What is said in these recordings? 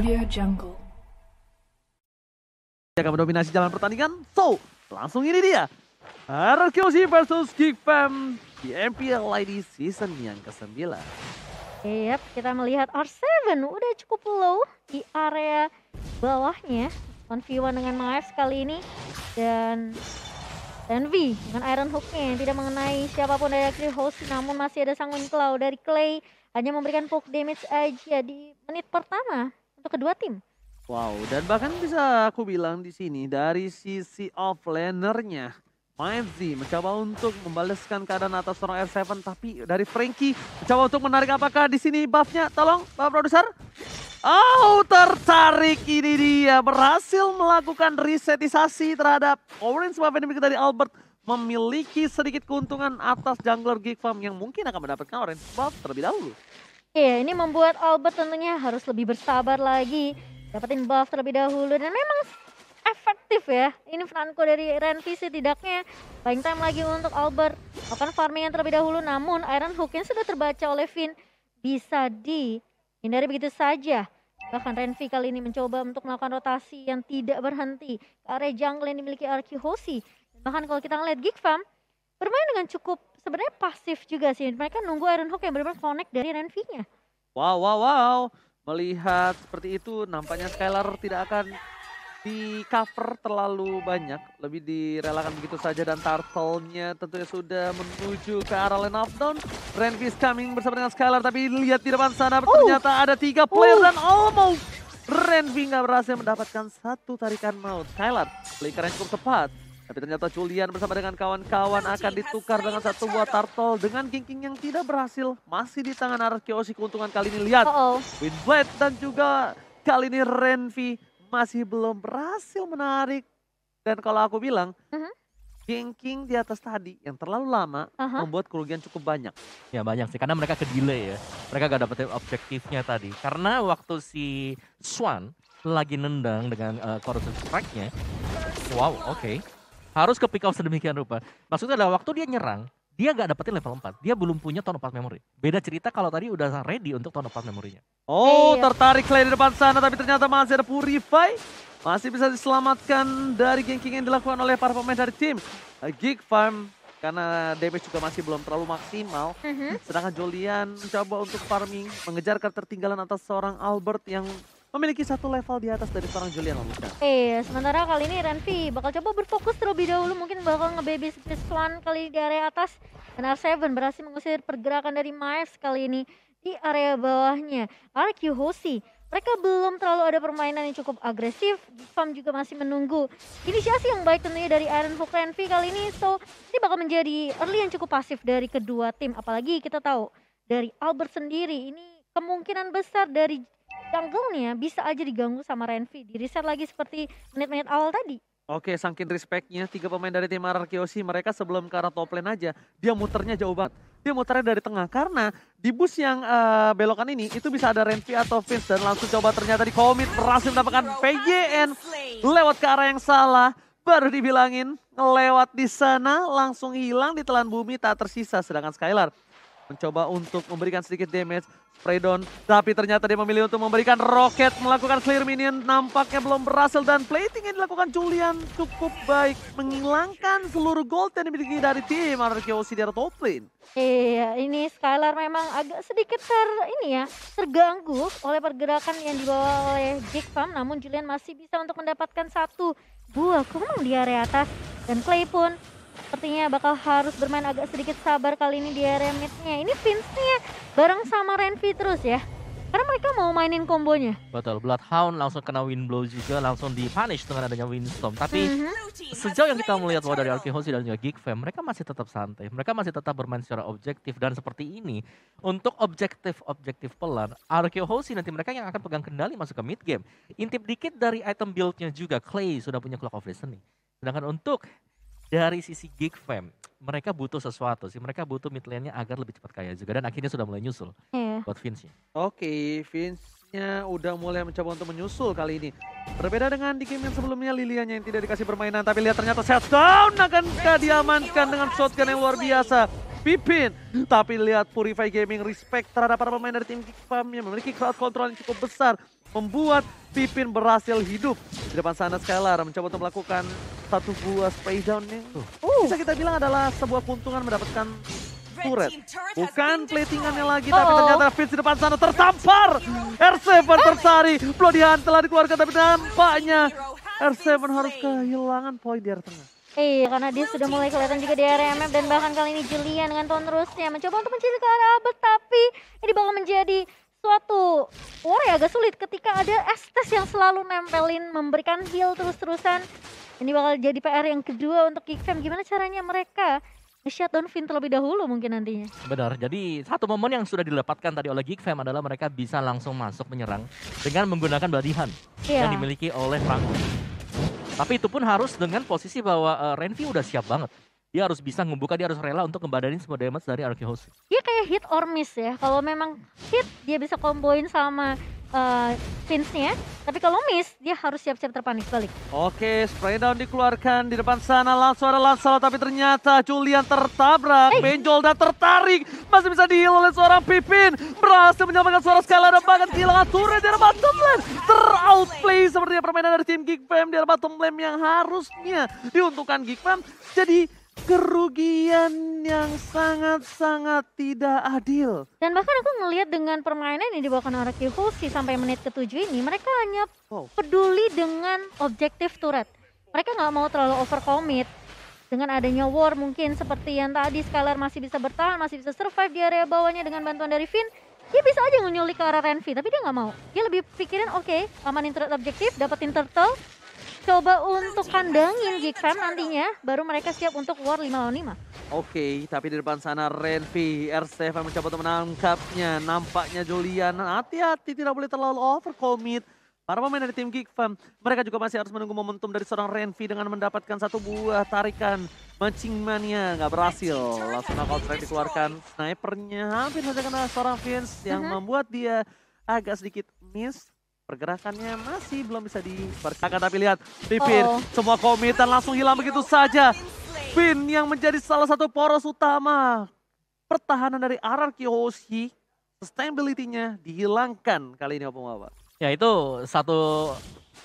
Jungle. Jaga mendominasi jalan pertandingan, so langsung ini dia. Harukiyoshi versus Geekfam di MPL ID season yang ke-9. Yep, kita melihat R7 udah cukup low di area bawahnya. 1v1 dengan Maes kali ini. Dan Envy dengan Iron Hooknya tidak mengenai siapapun dari Akhir Host namun masih ada sang Winclaw dari Clay hanya memberikan poke damage aja di menit pertama untuk kedua tim. Wow, dan bahkan bisa aku bilang di sini dari sisi offlanernya, z mencoba untuk membalaskan keadaan atas seorang R7, tapi dari Frankie mencoba untuk menarik apakah di sini buffnya? Tolong, Pak Produser. Oh, tertarik ini dia. Berhasil melakukan resetisasi terhadap Orange Buff yang dari Albert. Memiliki sedikit keuntungan atas jungler Geek Farm yang mungkin akan mendapatkan Orange Buff terlebih dahulu. Iya, ini membuat Albert tentunya harus lebih bersabar lagi, dapetin buff terlebih dahulu dan memang efektif ya. Ini Franco dari sih tidaknya Paling time lagi untuk Albert. Akan farming yang terlebih dahulu namun Iron Hook yang sudah terbaca oleh Finn bisa dihindari begitu saja. Bahkan Renvi kali ini mencoba untuk melakukan rotasi yang tidak berhenti ke area jungle yang dimiliki Arki Hoshi. Bahkan kalau kita ngeliat Geek Farm bermain dengan cukup sebenarnya pasif juga sih. Mereka nunggu Iron Hook yang benar-benar connect dari renvy nya Wow, wow, wow. Melihat seperti itu, nampaknya Skylar tidak akan di cover terlalu banyak. Lebih direlakan begitu saja dan Turtle-nya tentunya sudah menuju ke arah lane of down is coming bersama dengan Skylar, tapi lihat di depan sana oh. ternyata ada tiga player oh. dan almost Renvy nggak berhasil mendapatkan satu tarikan maut. Skylar, flickernya cukup tepat. Tapi ternyata Julian bersama dengan kawan-kawan akan ditukar dengan satu buah turtle dengan king yang tidak berhasil. Masih di tangan Arat keuntungan kali ini. Lihat, uh -oh. Windblade dan juga kali ini Renvi masih belum berhasil menarik. Dan kalau aku bilang, uh -huh. king di atas tadi yang terlalu lama uh -huh. membuat kerugian cukup banyak. Ya banyak sih, karena mereka ke delay ya. Mereka gak dapetin objektifnya tadi. Karena waktu si Swan lagi nendang dengan uh, eh, corrosive strike-nya, wow oke. Okay harus ke pick up sedemikian rupa. Maksudnya adalah waktu dia nyerang, dia gak dapetin level 4. Dia belum punya tone of memory. Beda cerita kalau tadi udah ready untuk tone of path memorinya. Oh, iya, iya. tertarik selain di depan sana tapi ternyata masih ada Purify. Masih bisa diselamatkan dari ganking yang dilakukan oleh para pemain dari tim. Eh, Geek Farm karena damage juga masih belum terlalu maksimal. Uh mhm. -huh. Sedangkan Julian mencoba untuk farming, mengejar ketertinggalan atas seorang Albert yang memiliki satu level di atas dari seorang Julian Lamusha. Iya, eh sementara kali ini Renvi bakal coba berfokus terlebih dahulu mungkin bakal ngebaby Space One kali di area atas. Dan R7 berhasil mengusir pergerakan dari Miles kali ini di area bawahnya. RQ Hoshi mereka belum terlalu ada permainan yang cukup agresif. Farm juga masih menunggu inisiasi yang baik tentunya dari Iron Hook Renvi kali ini. So, ini bakal menjadi early yang cukup pasif dari kedua tim. Apalagi kita tahu dari Albert sendiri ini kemungkinan besar dari ya bisa aja diganggu sama Renvi di reset lagi seperti menit-menit awal tadi Oke, saking respectnya tiga pemain dari tim Ararkiosi mereka sebelum ke arah top lane aja dia muternya jauh banget. Dia muternya dari tengah karena di bus yang uh, belokan ini itu bisa ada Renvi atau Vince dan langsung coba ternyata di komit berhasil mendapatkan PJN lewat ke arah yang salah baru dibilangin lewat di sana langsung hilang di telan bumi tak tersisa sedangkan Skylar Mencoba untuk memberikan sedikit damage. Fredon. tapi ternyata dia memilih untuk memberikan roket, melakukan clear minion, nampaknya belum berhasil. Dan plating yang dilakukan Julian cukup baik, menghilangkan seluruh gold yang dimiliki dari tim RKOC dari top lane. Iya, ini Skylar memang agak sedikit ter, ini ya, terganggu oleh pergerakan yang dibawa oleh Jake Farm. Namun Julian masih bisa untuk mendapatkan satu buah kuning di area atas. Dan Clay pun sepertinya bakal harus bermain agak sedikit sabar kali ini di area midnya. Ini Vince-nya bareng sama Renvi terus ya. Karena mereka mau mainin kombonya. Betul, Bloodhound langsung kena wind blow juga, langsung di punish dengan adanya windstorm. Tapi mm -hmm. sejauh yang kita melihat bahwa dari Alkihosi dan juga Geek Fam, mereka masih tetap santai. Mereka masih tetap bermain secara objektif dan seperti ini. Untuk objektif-objektif pelan, Alkihosi nanti mereka yang akan pegang kendali masuk ke mid game. Intip dikit dari item build-nya juga, Clay sudah punya clock of listening. Sedangkan untuk dari sisi gig fam mereka butuh sesuatu sih mereka butuh mid lane-nya agar lebih cepat kaya juga dan akhirnya sudah mulai nyusul yeah. buat Vince oke okay, Vince nya udah mulai mencoba untuk menyusul kali ini berbeda dengan di game yang sebelumnya Lilianya yang tidak dikasih permainan tapi lihat ternyata set down akan diamankan dengan shotgun yang luar biasa Pipin. Tapi lihat Purify Gaming respect terhadap para pemain dari tim Kickfam yang memiliki crowd control yang cukup besar. Membuat Pipin berhasil hidup. Di depan sana Skylar mencoba untuk melakukan satu buah space down yang uh. bisa kita bilang adalah sebuah keuntungan mendapatkan turret. Bukan platingannya lagi, -oh. tapi ternyata Fitz di depan sana tersampar. R7 tersari. Bloody Hunt telah dikeluarkan, tapi nampaknya R7 harus kehilangan poin di air tengah. Iya, karena dia sudah mulai kelihatan juga di area MF dan bahkan kali ini Julian dengan tone terusnya mencoba untuk mencari ke arah tapi ini bakal menjadi suatu war ya agak sulit ketika ada Estes yang selalu nempelin memberikan heal terus-terusan. Ini bakal jadi PR yang kedua untuk Kickfam. Gimana caranya mereka nge shutdown Finn terlebih dahulu mungkin nantinya. Benar, jadi satu momen yang sudah dilepaskan tadi oleh Geek adalah mereka bisa langsung masuk menyerang dengan menggunakan Hunt yeah. yang dimiliki oleh Frank. Tapi itu pun harus dengan posisi bahwa uh, Renvi udah siap banget dia harus bisa membuka, dia harus rela untuk ngebadanin semua damage dari Arceus. Dia kayak hit or miss ya. Kalau memang hit dia bisa komboin sama uh, eh, nya ya. tapi kalau miss dia harus siap-siap terpanik balik. Oke, spray down dikeluarkan di depan sana langsung ada Lancelot tapi ternyata Julian tertabrak, hey. Eh. benjol dan tertarik, masih bisa dihil oleh seorang Pipin, berhasil menyelamatkan suara Skylar dan banget kehilangan turret di arah bottom lane, teroutplay sepertinya permainan dari tim Geek Fam di arah bottom lane yang harusnya diuntungkan Geek Fam. Jadi kerugian yang sangat-sangat tidak adil. Dan bahkan aku ngelihat dengan permainan yang dibawakan oleh Kifusi sampai menit ke ketujuh ini, mereka hanya oh. peduli dengan objektif turret. Mereka nggak mau terlalu overcommit. Dengan adanya war mungkin seperti yang tadi Skylar masih bisa bertahan, masih bisa survive di area bawahnya dengan bantuan dari Finn. Dia bisa aja nyulik ke arah Renvi, tapi dia nggak mau. Dia lebih pikirin, oke, okay, amanin turret objektif, dapetin turtle, coba untuk kandangin Geek Fam nantinya baru mereka siap untuk war 5 lawan 5. Oke, tapi di depan sana Renvi, Erstefan mencoba untuk menangkapnya. Nampaknya Julian hati-hati tidak boleh terlalu overcommit. Para pemain dari tim Geek Fam, mereka juga masih harus menunggu momentum dari seorang Renvi dengan mendapatkan satu buah tarikan. Mancing mania nggak berhasil. Langsung knockout strike dikeluarkan. Snipernya hampir saja kena seorang Vince yang uh -huh. membuat dia agak sedikit miss Pergerakannya masih belum bisa diperkirakan, tapi lihat Pipin, oh. semua komitan langsung hilang begitu saja. Pin yang menjadi salah satu poros utama pertahanan dari Araki Hoshi, sustainability-nya dihilangkan kali ini Opung Wawa. Ya itu satu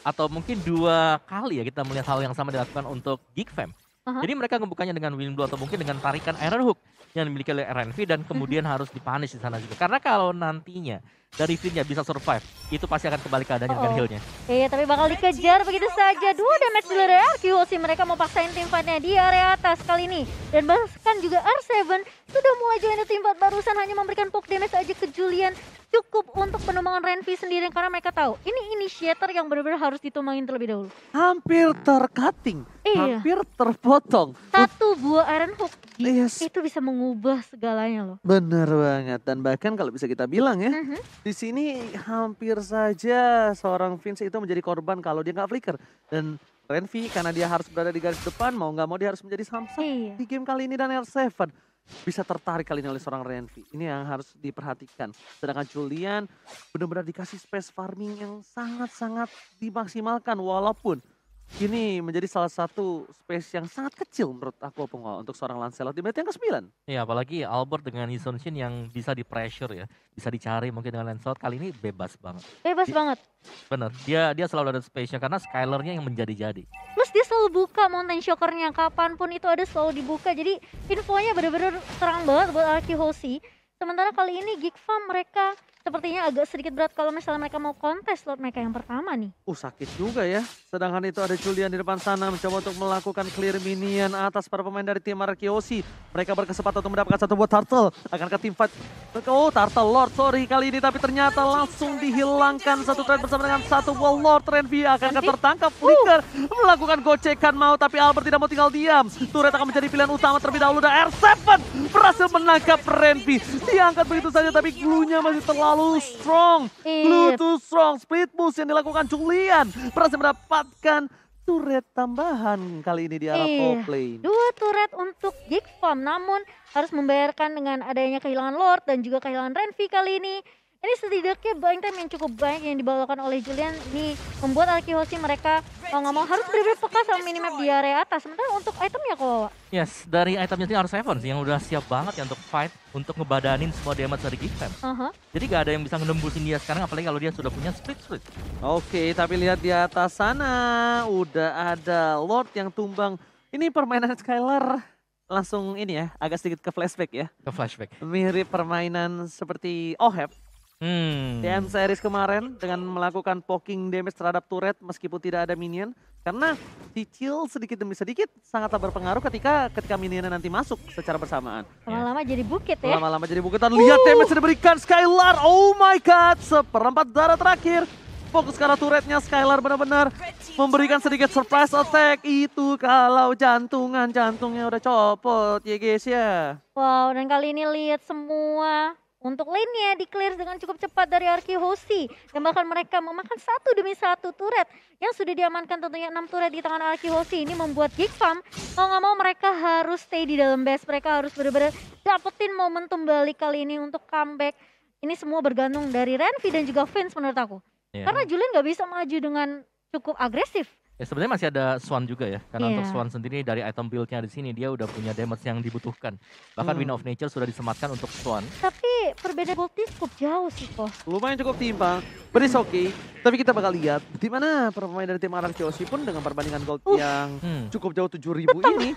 atau mungkin dua kali ya kita melihat hal yang sama dilakukan untuk Geek Fam. Uh-huh. Jadi mereka membukanya dengan win Blue atau mungkin dengan tarikan iron hook yang dimiliki oleh RNV dan kemudian uh-huh. harus dipanis di sana juga. Karena kalau nantinya dari Finnya bisa survive, itu pasti akan kembali keadaan oh, dengan heal-nya. Iya, tapi bakal dikejar begitu saja. Dua damage dulu dari RQ, mereka mau paksain tim di area atas kali ini. Dan bahkan juga R7 sudah mulai join tim fight barusan hanya memberikan poke damage aja ke Julian. Cukup untuk penumbangan Renvi sendiri karena mereka tahu ini initiator yang benar-benar harus ditumbangin terlebih dahulu. Hampir hmm. tercutting, iya. hampir terpotong. Satu buah Iron Hook yes. itu bisa mengubah segalanya loh. Bener banget dan bahkan kalau bisa kita bilang ya, Uh mm-hmm. -huh. Di sini hampir saja seorang Vince itu menjadi korban kalau dia nggak flicker. Dan Renvi karena dia harus berada di garis depan, mau nggak mau dia harus menjadi samsak iya. di game kali ini dan R7 bisa tertarik kali ini oleh seorang Renvi. Ini yang harus diperhatikan. Sedangkan Julian benar-benar dikasih space farming yang sangat-sangat dimaksimalkan walaupun kini menjadi salah satu space yang sangat kecil menurut aku enggak untuk seorang Lancelot di menit yang ke-9. Iya, apalagi Albert dengan Shin yang bisa di pressure ya, bisa dicari mungkin dengan Lancelot kali ini bebas banget. Bebas dia, banget. Benar, dia dia selalu ada space-nya karena Skylernya yang menjadi-jadi. Mas dia selalu buka mountain shocker-nya kapanpun itu ada selalu dibuka. Jadi infonya benar benar terang banget buat Aki Hoshi. Sementara kali ini Geek Farm mereka sepertinya agak sedikit berat kalau misalnya mereka mau kontes slot mereka yang pertama nih. Uh sakit juga ya. Sedangkan itu ada Julian di depan sana mencoba untuk melakukan clear minion atas para pemain dari tim Arakiosi. Mereka berkesempatan untuk mendapatkan satu buat turtle. Akan ke tim fight Oh, Turtle Lord, sorry kali ini. Tapi ternyata langsung dihilangkan satu trend bersama dengan satu Wall Lord. Renvi akan tertangkap. Uh. Flicker melakukan gocekan mau, tapi Albert tidak mau tinggal diam. Turret akan menjadi pilihan utama terlebih dahulu. Dan R7 berhasil menangkap Renvi. Diangkat begitu saja, tapi glunya masih terlalu strong. Iya. Glue too strong. Split boost yang dilakukan Julian berhasil mendapatkan turret tambahan kali ini di arah iya, eh, Dua turret untuk Geek Farm namun harus membayarkan dengan adanya kehilangan Lord dan juga kehilangan Renvi kali ini. Ini setidaknya buying time yang cukup banyak yang dibawakan oleh Julian ini membuat Akihoshi mereka kalau nggak mau harus benar peka sama minimap di area atas. Sementara untuk itemnya kok. Yes, dari itemnya sih harus Seven sih yang udah siap banget ya untuk fight, untuk ngebadanin semua damage dari Geek Fam. Uh -huh. Jadi gak ada yang bisa ngenembusin dia sekarang apalagi kalau dia sudah punya split split. Oke, okay, tapi lihat di atas sana udah ada Lord yang tumbang. Ini permainan Skylar langsung ini ya, agak sedikit ke flashback ya. Ke flashback. Mirip permainan seperti Ohep. Hmm. series kemarin dengan melakukan poking damage terhadap turret meskipun tidak ada minion. Karena cicil sedikit demi sedikit sangatlah berpengaruh ketika ketika minionnya nanti masuk secara bersamaan. Lama-lama ya. jadi bukit ya. Lama-lama jadi bukit. Dan lihat damage yang diberikan Skylar. Oh my god. Seperempat darah terakhir. Fokus karena turretnya Skylar benar-benar memberikan sedikit surprise attack. Itu kalau jantungan jantungnya udah copot ya guys ya. Wow dan kali ini lihat semua untuk lainnya di clear dengan cukup cepat dari Arki Hoshi dan bahkan mereka memakan satu demi satu turret yang sudah diamankan tentunya enam turret di tangan Arki Hoshi ini membuat Geek Farm mau nggak mau mereka harus stay di dalam base mereka harus benar-benar dapetin momentum balik kali ini untuk comeback ini semua bergantung dari Renvi dan juga Vince menurut aku yeah. karena Julian nggak bisa maju dengan cukup agresif Ya sebenarnya masih ada Swan juga ya. Karena yeah. untuk Swan sendiri dari item buildnya di sini dia udah punya damage yang dibutuhkan. Bahkan hmm. Win of Nature sudah disematkan untuk Swan. Tapi perbedaan tip cukup jauh sih, kok. Lumayan cukup timpang. But oke. okay. Tapi kita bakal lihat di mana pemain dari tim Arang Joshi pun dengan perbandingan gold uh. yang hmm. cukup jauh tujuh 7000 ini.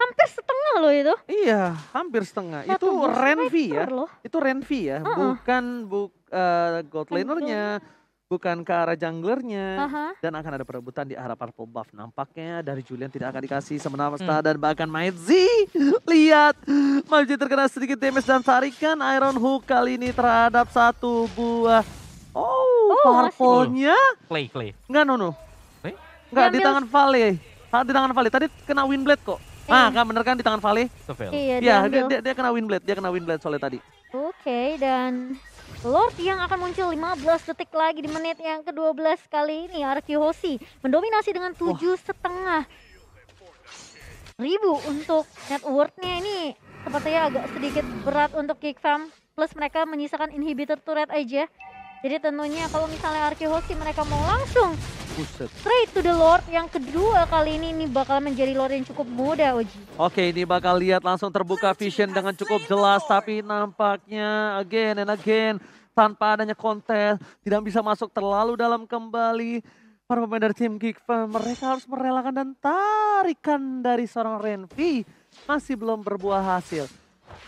Hampir setengah loh itu. Iya, hampir setengah. Satu itu Renvi ya. Loh. Itu Renvi ya, uh -uh. bukan bu, uh, gold kan lanernya bukan ke arah junglernya uh-huh. dan akan ada perebutan di arah purple buff nampaknya dari Julian tidak akan dikasih semena-mena hmm. dan bahkan Maedzi lihat Maedzi terkena sedikit damage dan tarikan Iron Hook kali ini terhadap satu buah oh, oh purple-nya clay clay enggak no enggak di tangan Vale di tangan Vale tadi kena Windblade kok iya. Ah, nggak bener kan di tangan Vale? Iya, ya, dia, dia, dia, dia kena Windblade, dia kena Windblade soalnya tadi. Oke, okay, dan Lord yang akan muncul 15 detik lagi di menit yang ke-12 kali ini RQ Hoshi mendominasi dengan tujuh setengah ribu untuk net worth-nya ini sepertinya agak sedikit berat untuk Kick Fam plus mereka menyisakan inhibitor turret aja jadi tentunya kalau misalnya Arkehoshi mereka mau langsung straight to the Lord yang kedua kali ini ini bakal menjadi Lord yang cukup muda Oji. Oke ini bakal lihat langsung terbuka vision dengan cukup jelas tapi nampaknya again and again tanpa adanya kontes tidak bisa masuk terlalu dalam kembali. Para pemain dari tim Geekfam mereka harus merelakan dan tarikan dari seorang Renvi masih belum berbuah hasil.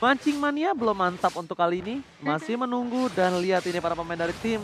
Mancing Mania belum mantap untuk kali ini. Masih menunggu dan lihat ini para pemain dari tim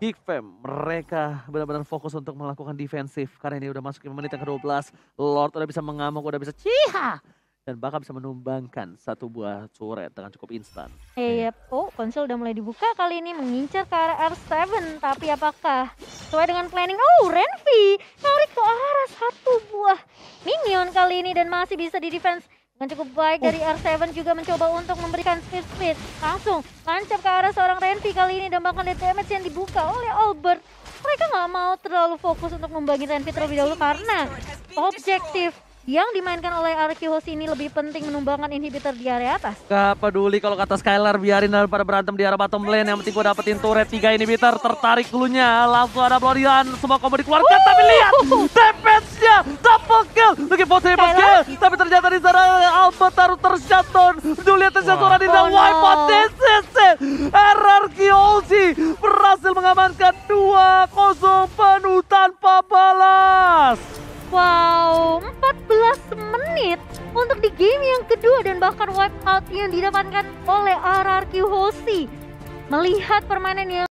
Geek Fam. Mereka benar-benar fokus untuk melakukan defensif. Karena ini udah masuk ke menit yang ke-12. Lord udah bisa mengamuk, udah bisa ciha dan bahkan bisa menumbangkan satu buah coret dengan cukup instan. Iya, yep. oh konsol udah mulai dibuka kali ini mengincar ke arah R7, tapi apakah sesuai dengan planning? Oh, Renvi narik ke arah satu buah minion kali ini dan masih bisa di defense yang cukup baik dari R7 juga mencoba untuk memberikan speed-speed. Langsung lancap ke arah seorang Renvi kali ini dan bahkan lihat damage yang dibuka oleh Albert. Mereka nggak mau terlalu fokus untuk membagi Renvi terlebih dahulu karena objektif yang dimainkan oleh Arki Hoshi ini lebih penting menumbangkan inhibitor di area atas. Gak peduli kalau kata Skylar biarin dan pada berantem di arah bottom lane. Yang penting gue dapetin turret 3 inhibitor. Tertarik dulunya. Langsung ada Florian Semua combo dikeluarkan. Tapi lihat damage-nya. Double kill. lagi for Cesora didawai oh, Pateseset RRQ Kiyoshi berhasil mengamankan 2-0 penuh tanpa balas Wow 14 menit untuk di game yang kedua dan bahkan wipeout yang didapatkan oleh RRQ Hoshi melihat permainan yang